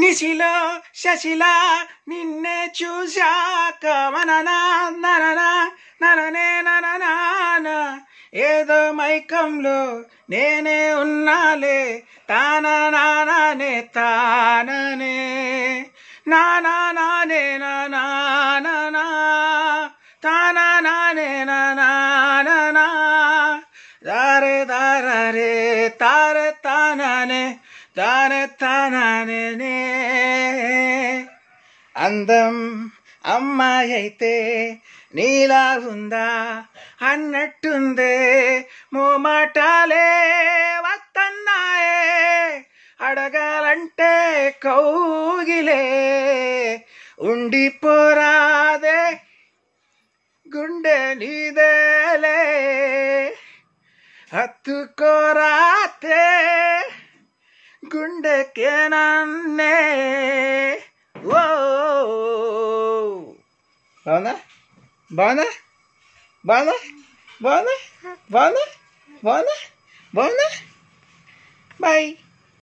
నిశిలో శశిలా నిన్నే చూశాక మననా నరనా నరనే నరనాన ఏదో మైకంలో నేనే ఉన్నాలే తాన నాననే తాననే నానా నానే నానా తానా నానే నానా దారే దారే తారే తాననే తానే తానానే అందం అమ్మాయి అయితే నీలా ఉందా అన్నట్టుందే మోమాటాలే వత్తన్నాయే అడగాలంటే కౌగిలే ఉండిపోరాదే గుండె నీదేలే హత్తుకోరాతే Gunde Kenane. Uou! Bana? Bana? Bana? Bana? Bana? Bana? Bana? Bye!